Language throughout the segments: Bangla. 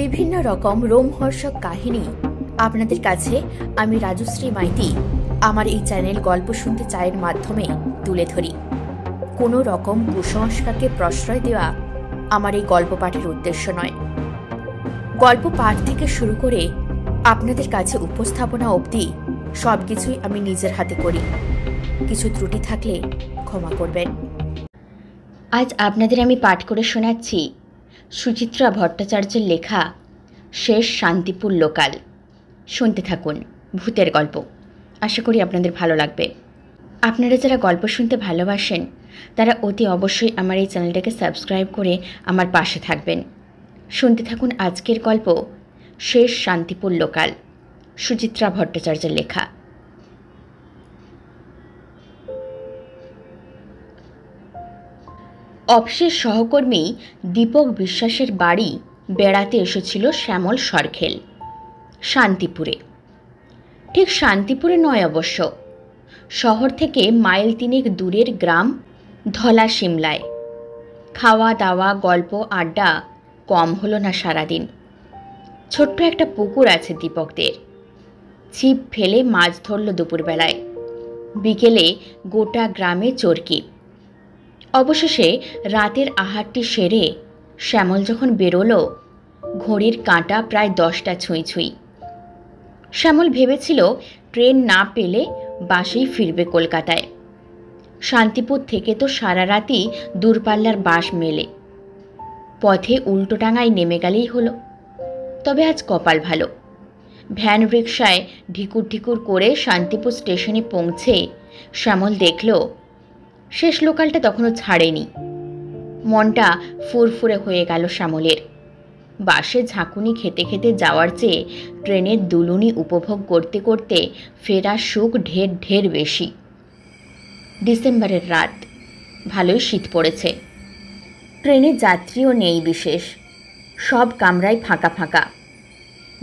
বিভিন্ন রকম রোমহর্ষক কাহিনী আপনাদের কাছে আমি রাজশ্রী মাইতি আমার এই চ্যানেল গল্প শুনতে চায়ের মাধ্যমে তুলে ধরি কোনো রকম কুসংস্কারকে প্রশ্রয় দেওয়া আমার এই গল্প পাঠের উদ্দেশ্য নয় গল্প পাঠ থেকে শুরু করে আপনাদের কাছে উপস্থাপনা অবধি সব কিছুই আমি নিজের হাতে করি কিছু ত্রুটি থাকলে ক্ষমা করবেন আজ আপনাদের আমি পাঠ করে শোনাচ্ছি সুচিত্রা ভট্টাচার্যের লেখা শেষ শান্তিপুর লোকাল শুনতে থাকুন ভূতের গল্প আশা করি আপনাদের ভালো লাগবে আপনারা যারা গল্প শুনতে ভালোবাসেন তারা অতি অবশ্যই আমার এই চ্যানেলটাকে সাবস্ক্রাইব করে আমার পাশে থাকবেন শুনতে থাকুন আজকের গল্প শেষ শান্তিপুর লোকাল সুচিত্রা ভট্টাচার্যের লেখা অফিসের সহকর্মী দীপক বিশ্বাসের বাড়ি বেড়াতে এসেছিল শ্যামল সরখেল শান্তিপুরে ঠিক শান্তিপুরে নয় অবশ্য শহর থেকে মাইল তিনেক দূরের গ্রাম ধলা সিমলায় খাওয়া দাওয়া গল্প আড্ডা কম হলো না সারাদিন ছোট্ট একটা পুকুর আছে দীপকদের ছিপ ফেলে মাছ ধরল দুপুরবেলায় বিকেলে গোটা গ্রামে চরকি অবশেষে রাতের আহারটি সেরে শ্যামল যখন বেরোলো ঘড়ির কাঁটা প্রায় দশটা ছুঁই ছুঁই শ্যামল ভেবেছিল ট্রেন না পেলে বাসেই ফিরবে কলকাতায় শান্তিপুর থেকে তো সারা রাতই দূরপাল্লার বাস মেলে পথে উল্টোটাঙায় নেমে গেলেই হলো তবে আজ কপাল ভালো ভ্যান রিক্সায় ঢিকুর ঢিকুর করে শান্তিপুর স্টেশনে পৌঁছে শ্যামল দেখল শেষ লোকালটা তখনও ছাড়েনি মনটা ফুরফুরে হয়ে গেল শ্যামলের বাসে ঝাঁকুনি খেতে খেতে যাওয়ার চেয়ে ট্রেনের দুলুনি উপভোগ করতে করতে ফেরার সুখ ঢের ঢের বেশি ডিসেম্বরের রাত ভালোই শীত পড়েছে ট্রেনে যাত্রীও নেই বিশেষ সব কামরাই ফাঁকা ফাঁকা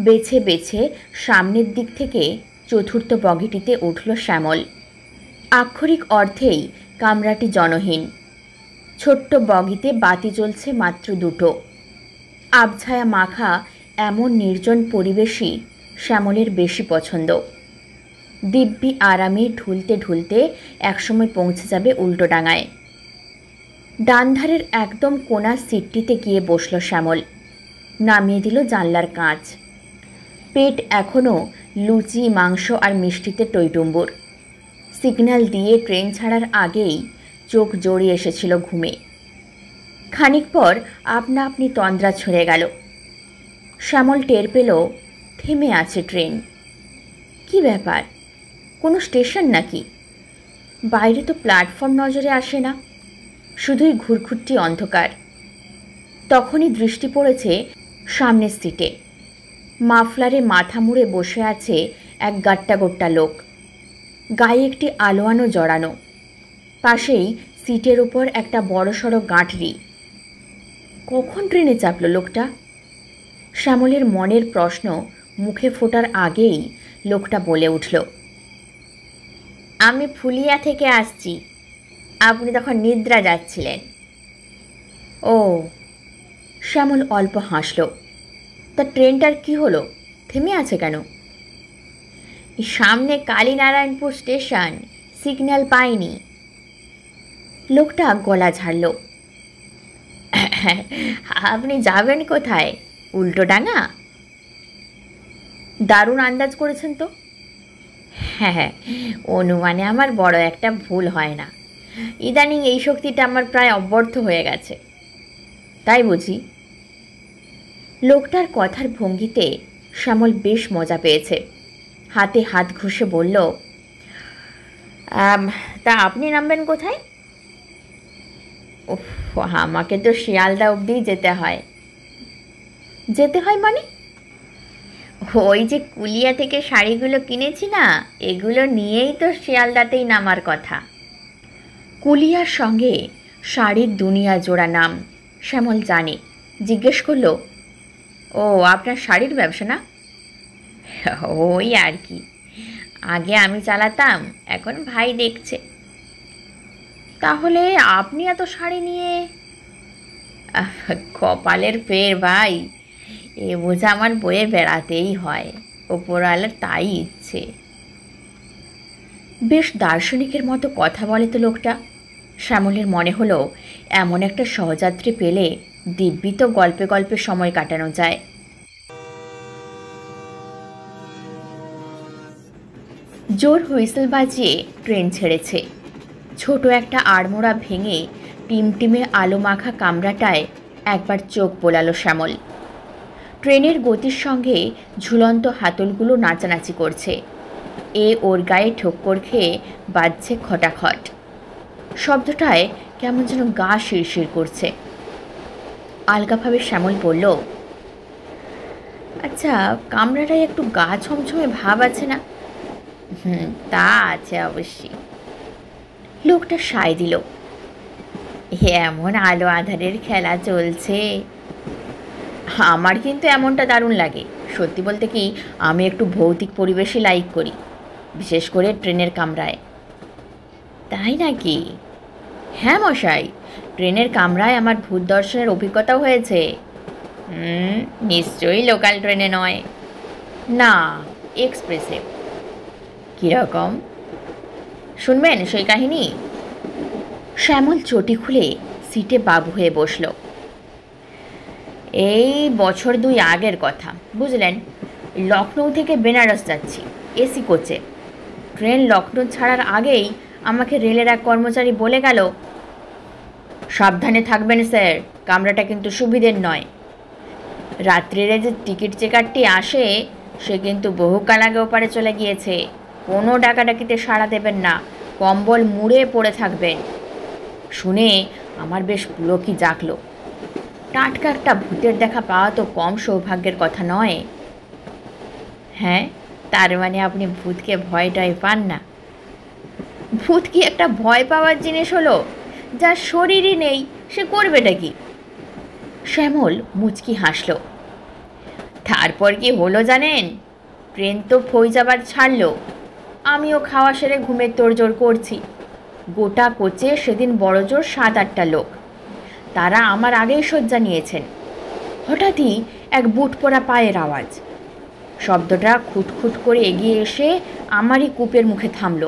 বেছে বেছে সামনের দিক থেকে চতুর্থ বগিটিতে উঠল শ্যামল আক্ষরিক অর্থেই কামরাটি জনহীন ছোট্ট বগিতে বাতি জ্বলছে মাত্র দুটো আবছায়া মাখা এমন নির্জন পরিবেশই শ্যামলের বেশি পছন্দ দিব্যি আরামে ঢুলতে ঢুলতে একসময় পৌঁছে যাবে উল্টোডাঙায় ডানধারের একদম কোনা সিটটিতে গিয়ে বসল শ্যামল নামিয়ে দিল জানলার কাঁচ পেট এখনও লুচি মাংস আর মিষ্টিতে টইটুম্বুর সিগন্যাল দিয়ে ট্রেন ছাড়ার আগেই চোখ জড়িয়ে এসেছিল ঘুমে খানিক পর আপনা আপনি তন্দ্রা ছড়ে গেল শ্যামল টের পেল থেমে আছে ট্রেন কি ব্যাপার কোনো স্টেশন নাকি বাইরে তো প্ল্যাটফর্ম নজরে আসে না শুধুই ঘুরঘুরটি অন্ধকার তখনই দৃষ্টি পড়েছে সামনের সিটে মাফলারে মাথা মুড়ে বসে আছে এক গাট্টা গোট্টা লোক গায়ে একটি আলোয়ানো জড়ানো পাশেই সিটের উপর একটা বড়সড় গাঁঠরি কখন ট্রেনে চাপল লোকটা শ্যামলের মনের প্রশ্ন মুখে ফোটার আগেই লোকটা বলে উঠল আমি ফুলিয়া থেকে আসছি আপনি তখন নিদ্রা যাচ্ছিলেন ও শ্যামল অল্প হাসল তা ট্রেনটার কি হলো থেমে আছে কেন সামনে কালীনারায়ণপুর স্টেশন সিগন্যাল পাইনি লোকটা গলা ঝাড়ল আপনি যাবেন কোথায় উল্টো ডাঙা দারুণ আন্দাজ করেছেন তো হ্যাঁ হ্যাঁ অনুমানে আমার বড় একটা ভুল হয় না ইদানিং এই শক্তিটা আমার প্রায় অব্যর্থ হয়ে গেছে তাই বুঝি লোকটার কথার ভঙ্গিতে শ্যামল বেশ মজা পেয়েছে হাতে হাত ঘষে বলল তা আপনি নামবেন কোথায় ও আমাকে তো শিয়ালদা অব্দি যেতে হয় যেতে হয় মানে ওই যে কুলিয়া থেকে শাড়িগুলো কিনেছি না এগুলো নিয়েই তো শিয়ালদাতেই নামার কথা কুলিয়ার সঙ্গে শাড়ির দুনিয়া জোড়া নাম শ্যামল জানে জিজ্ঞেস করলো ও আপনার শাড়ির ব্যবসা না ওই আর কি আগে আমি চালাতাম এখন ভাই দেখছে তাহলে আপনি এত শাড়ি নিয়ে কপালের ফের ভাই এ বোঝা আমার বইয়ে বেড়াতেই হয় ওপরওয়ালার তাই ইচ্ছে বেশ দার্শনিকের মতো কথা বলে তো লোকটা শ্যামলের মনে হলো এমন একটা সহযাত্রী পেলে দিব্যি তো গল্পে গল্পে সময় কাটানো যায় জোর হুইসেল বাজিয়ে ট্রেন ছেড়েছে ছোট একটা আড়মোড়া ভেঙে টিমটিমে আলো মাখা কামরাটায় একবার চোখ বোলালো শ্যামল ট্রেনের গতির সঙ্গে ঝুলন্ত হাতলগুলো নাচানাচি করছে এ ওর গায়ে ঠোক্কর খেয়ে বাজছে খটাখট শব্দটায় কেমন যেন গা শিরশির করছে আলগাভাবে শ্যামল বলল আচ্ছা কামরাটায় একটু গা ছমছমে ভাব আছে না হুম তা আছে অবশ্যই লোকটা সায় দিল এমন আলো আধারের খেলা চলছে আমার কিন্তু এমনটা দারুণ লাগে সত্যি বলতে কি আমি একটু ভৌতিক পরিবেশে লাইক করি বিশেষ করে ট্রেনের কামরায় তাই নাকি হ্যাঁ মশাই ট্রেনের কামরায় আমার ভূত দর্শনের অভিজ্ঞতাও হয়েছে নিশ্চয়ই লোকাল ট্রেনে নয় না এক্সপ্রেসে কীরকম শুনবেন সেই কাহিনী শ্যামল চটি খুলে সিটে বাবু হয়ে বসল এই বছর দুই আগের কথা বুঝলেন লখনৌ থেকে বেনারস যাচ্ছি এসি কোচে ট্রেন লখনৌ ছাড়ার আগেই আমাকে রেলের এক কর্মচারী বলে গেল সাবধানে থাকবেন স্যার কামরাটা কিন্তু সুবিধের নয় রাত্রিরে যে টিকিট চেকারটি আসে সে কিন্তু বহুকাল আগে ওপারে চলে গিয়েছে কোনো ডাকাডাকিতে সাড়া দেবেন না কম্বল মুড়ে পড়ে থাকবেন শুনে আমার বেশ পুলকি জাগলো টাটকা একটা ভূতের দেখা পাওয়া তো কম সৌভাগ্যের কথা নয় হ্যাঁ তার মানে আপনি ভূতকে ভয়টাই পান না ভূত কি একটা ভয় পাওয়ার জিনিস হলো যার শরীরই নেই সে করবেটা কি শ্যামল মুচকি হাসল তারপর কি হলো জানেন ট্রেন তো ফই ছাড়লো আমিও খাওয়া সেরে ঘুমের তোড়জোড় করছি গোটা কোচে সেদিন জোর সাত আটটা লোক তারা আমার আগেই শয্যা নিয়েছেন হঠাৎই এক বুট পরা পায়ের আওয়াজ শব্দটা খুটখুট করে এগিয়ে এসে আমারই কূপের মুখে থামল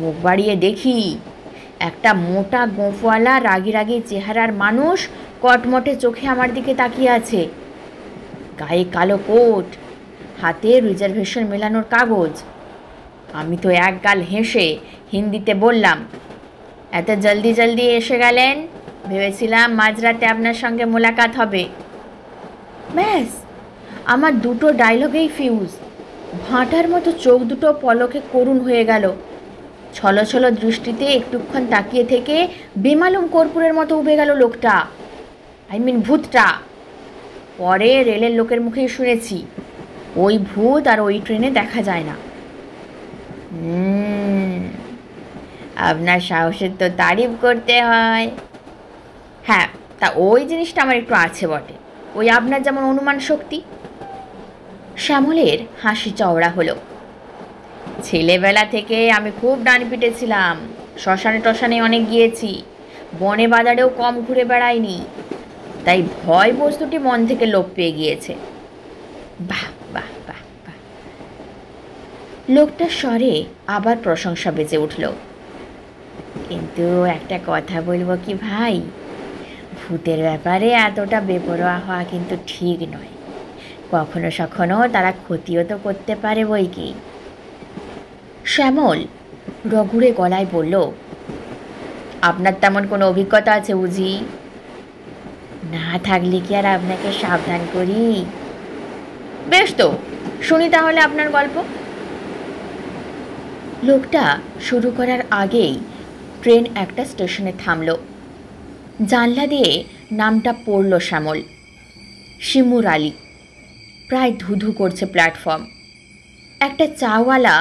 মুখ বাড়িয়ে দেখি একটা মোটা গোঁফওয়ালা রাগি রাগি চেহারার মানুষ কটমটে চোখে আমার দিকে তাকিয়ে আছে গায়ে কালো কোট হাতে রিজার্ভেশন মেলানোর কাগজ আমি তো এক গাল হেসে হিন্দিতে বললাম এত জলদি জলদি এসে গেলেন ভেবেছিলাম মাঝরাতে আপনার সঙ্গে মোলাকাত হবে ব্যাস আমার দুটো ডায়লগেই ফিউজ ভাঁটার মতো চোখ দুটো পলকে করুণ হয়ে গেল ছলো ছলো দৃষ্টিতে একটুক্ষণ তাকিয়ে থেকে বেমালুম কর্পূরের মতো উবে গেল লোকটা আই মিন ভূতটা পরে রেলের লোকের মুখেই শুনেছি ওই ভূত আর ওই ট্রেনে দেখা যায় না আপনার সাহসের তো তারিফ করতে হয় হ্যাঁ তা ওই জিনিসটা আমার একটু আছে বটে ওই আপনার যেমন অনুমান শক্তি শ্যামলের হাসি চওড়া হলো ছেলেবেলা থেকে আমি খুব ডান পিটেছিলাম শ্মশানে টশানে অনেক গিয়েছি বনে বাজারেও কম ঘুরে বেড়াইনি তাই ভয় বস্তুটি মন থেকে লোপ পেয়ে গিয়েছে বাহ লোকটা স্বরে আবার প্রশংসা বেজে উঠল কিন্তু একটা কথা বলবো কি ভাই ভূতের ব্যাপারে এতটা বেপরোয়া হওয়া কিন্তু ঠিক নয় কখনো সখনো তারা ক্ষতিও তো করতে পারে বই কি শ্যামল রঘুরে গলায় বলল আপনার তেমন কোনো অভিজ্ঞতা আছে বুঝি না থাকলে কি আর আপনাকে সাবধান করি বেশ তো শুনি তাহলে আপনার গল্প লোকটা শুরু করার আগেই ট্রেন একটা স্টেশনে থামল জানলা দিয়ে নামটা পড়ল শ্যামল শিমুর আলী প্রায় ধুধু করছে প্ল্যাটফর্ম একটা চাওয়ালা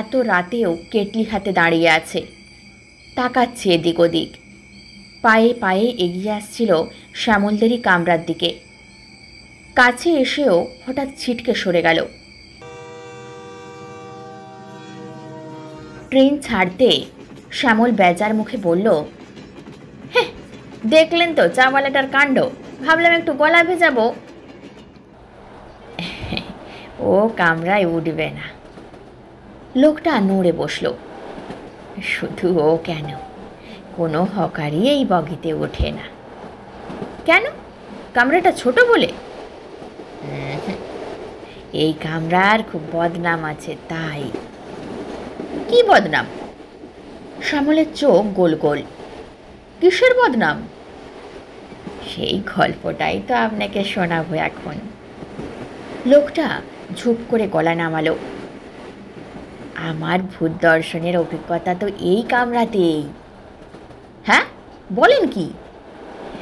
এত রাতেও কেটলি হাতে দাঁড়িয়ে আছে তাকাচ্ছে এদিক ওদিক পায়ে পায়ে এগিয়ে আসছিল শ্যামলদেরই কামরার দিকে কাছে এসেও হঠাৎ ছিটকে সরে গেল ট্রেন ছাড়তে শ্যামল বেজার মুখে বলল হ্যাঁ দেখলেন তো চাওয়ালাটার কাণ্ড ভাবলাম একটু গলা ভেজাব ও কামরায় উঠবে না লোকটা নড়ে বসল শুধু ও কেন কোনো হকারই এই বগিতে ওঠে না কেন কামরাটা ছোট বলে এই কামরার খুব বদনাম আছে তাই কি বদনাম শ্যামলের চোখ গোল গোল কিসের বদনাম সেই গল্পটাই তো আপনাকে শোনাবো এখন লোকটা ঝুপ করে গলা নামালো আমার ভূত দর্শনের অভিজ্ঞতা তো এই কামরাতেই হ্যাঁ বলেন কি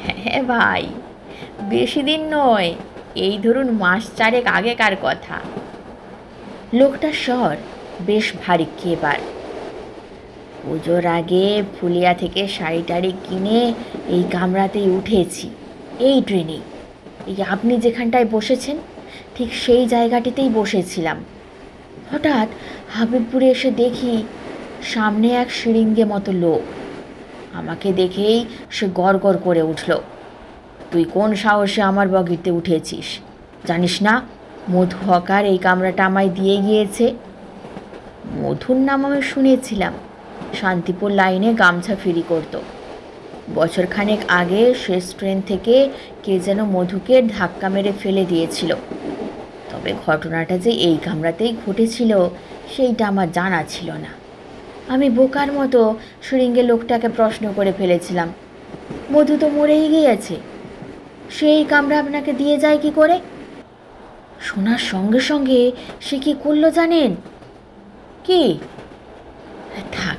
হ্যাঁ ভাই বেশি দিন নয় এই ধরুন মাস চারেক আগেকার কথা লোকটা স্বর বেশ ভারী এবার পুজোর আগে ফুলিয়া থেকে শাড়ি টাড়ি কিনে এই কামরাতেই উঠেছি এই ট্রেনে এই আপনি যেখানটায় বসেছেন ঠিক সেই জায়গাটিতেই বসেছিলাম হঠাৎ হাবিবপুরে এসে দেখি সামনে এক শিরিঙ্গে মতো লোক আমাকে দেখেই সে গড় করে উঠল তুই কোন সাহসে আমার বগিতে উঠেছিস জানিস না মধু হকার এই কামরাটা আমায় দিয়ে গিয়েছে মধুর নাম আমি শুনেছিলাম শান্তিপুর লাইনে গামছা ফিরি করত বছরখানেক আগে শেষ ট্রেন থেকে কে যেন মধুকে ধাক্কা মেরে ফেলে দিয়েছিল তবে ঘটনাটা যে এই কামরাতেই ঘটেছিল সেইটা আমার জানা ছিল না আমি বোকার মতো সুরিঙ্গে লোকটাকে প্রশ্ন করে ফেলেছিলাম মধু তো মরেই গিয়েছে সেই কামরা আপনাকে দিয়ে যায় কি করে শোনার সঙ্গে সঙ্গে সে কি করলো জানেন কি থাক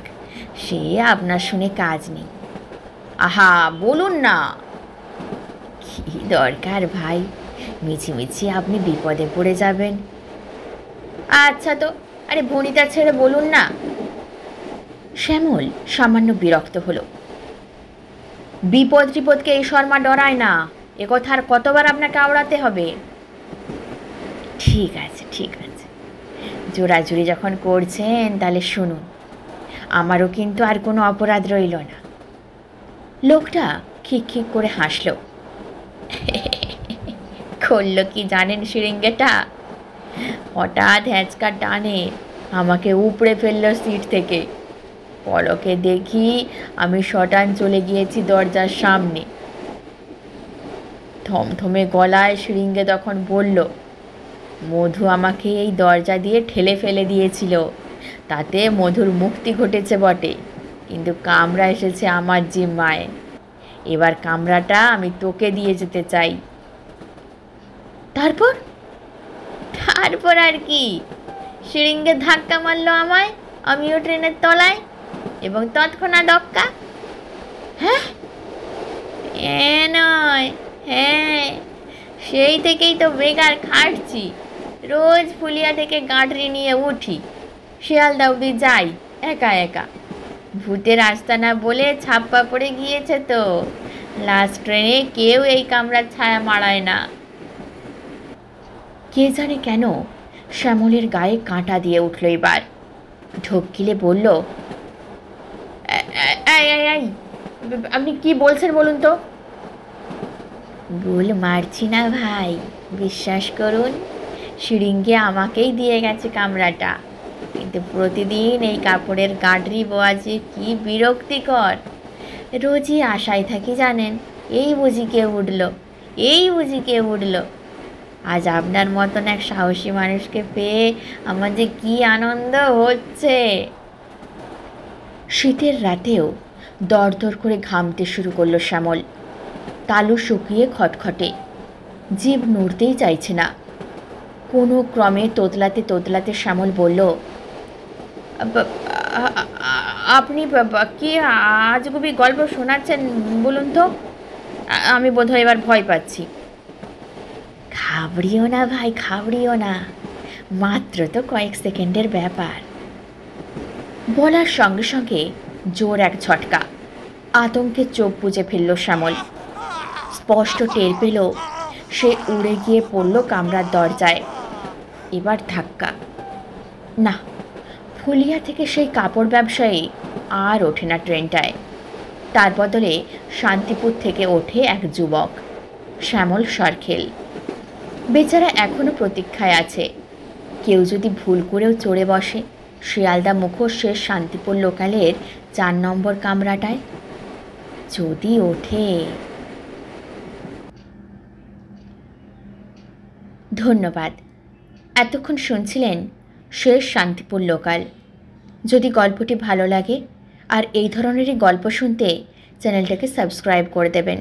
সে আপনার শুনে কাজ নেই আহা বলুন না কি দরকার ভাই মিছিমিছি আপনি বিপদে পড়ে যাবেন আচ্ছা তো আরে ভনিতা ছেড়ে বলুন না শ্যামল সামান্য বিরক্ত হলো বিপদ টিপদকে এই শর্মা ডরায় না এ কথা আর কতবার আপনাকে আওড়াতে হবে ঠিক আছে ঠিক আছে জোরাজুরি যখন করছেন তাহলে শুনুন আমারও কিন্তু আর কোনো অপরাধ রইল না লোকটা খিক খিক করে হাসল করল কি জানেন সিরিঙ্গেটা হঠাৎ হ্যাঁচকা টানে আমাকে উপড়ে ফেললো সিট থেকে পলকে দেখি আমি শটান চলে গিয়েছি দরজার সামনে থমথমে গলায় সিরিঙ্গে তখন বলল মধু আমাকে এই দরজা দিয়ে ঠেলে ফেলে দিয়েছিল তাতে মধুর মুক্তি ঘটেছে বটে কিন্তু কামরা এসেছে আমার জিম্মায় এবার কামরাটা আমি তোকে দিয়ে যেতে চাই তারপর তারপর আর কি সিরিঙ্গে ধাক্কা মারলো আমায় আমিও ট্রেনের তলায় এবং তৎক্ষণাৎ ডক্কা হ্যাঁ এ নয় হ্যাঁ সেই থেকেই তো বেকার খাটছি রোজ ফুলিয়া থেকে গাঁটরি নিয়ে উঠি শিয়ালদা যাই একা একা ভূতের আস্তানা বলে ছাপ্পা পড়ে গিয়েছে তো লাস্ট ট্রেনে কেউ এই কামরার ছায়া মারায় না কে জানে কেন শ্যামলের গায়ে কাঁটা দিয়ে উঠল এবার ঢকিলে বলল আপনি কি বলছেন বলুন তো গোল মারছি না ভাই বিশ্বাস করুন শিরিনকে আমাকেই দিয়ে গেছে কামড়াটা কিন্তু প্রতিদিন এই কাপড়ের গাঁটরি বোয়া যে কী বিরক্তিকর রোজই আশায় থাকি জানেন এই বুঝি কে উঠল এই বুঝি কে উঠল আজ আপনার মতন এক সাহসী মানুষকে পেয়ে আমার যে কী আনন্দ হচ্ছে শীতের রাতেও দরদর করে ঘামতে শুরু করলো শ্যামল তালু শুকিয়ে খটখটে জীব নড়তেই চাইছে না কোনো ক্রমে তোতলাতে তোতলাতে শ্যামল বলল আপনি কি আজগুবি গল্প শোনাচ্ছেন বলুন তো আমি বোধহয় এবার ভয় পাচ্ছি খাবড়িও না ভাই খাবড়িও না মাত্র তো কয়েক সেকেন্ডের ব্যাপার বলার সঙ্গে সঙ্গে জোর এক ঝটকা আতঙ্কে চোখ বুঝে ফেলল শ্যামল স্পষ্ট টের পেল সে উড়ে গিয়ে পড়ল কামরার দরজায় এবার ধাক্কা না ফুলিয়া থেকে সেই কাপড় ব্যবসায়ী আর ওঠে না ট্রেনটায় তার বদলে শান্তিপুর থেকে ওঠে এক যুবক শ্যামল সরখেল বেচারা এখনও প্রতীক্ষায় আছে কেউ যদি ভুল করেও চড়ে বসে শিয়ালদা মুখোশ শেষ শান্তিপুর লোকালের চার নম্বর কামরাটায় যদি ওঠে ধন্যবাদ এতক্ষণ শুনছিলেন শেষ শান্তিপুর লোকাল যদি গল্পটি ভালো লাগে আর এই ধরনেরই গল্প শুনতে চ্যানেলটাকে সাবস্ক্রাইব করে দেবেন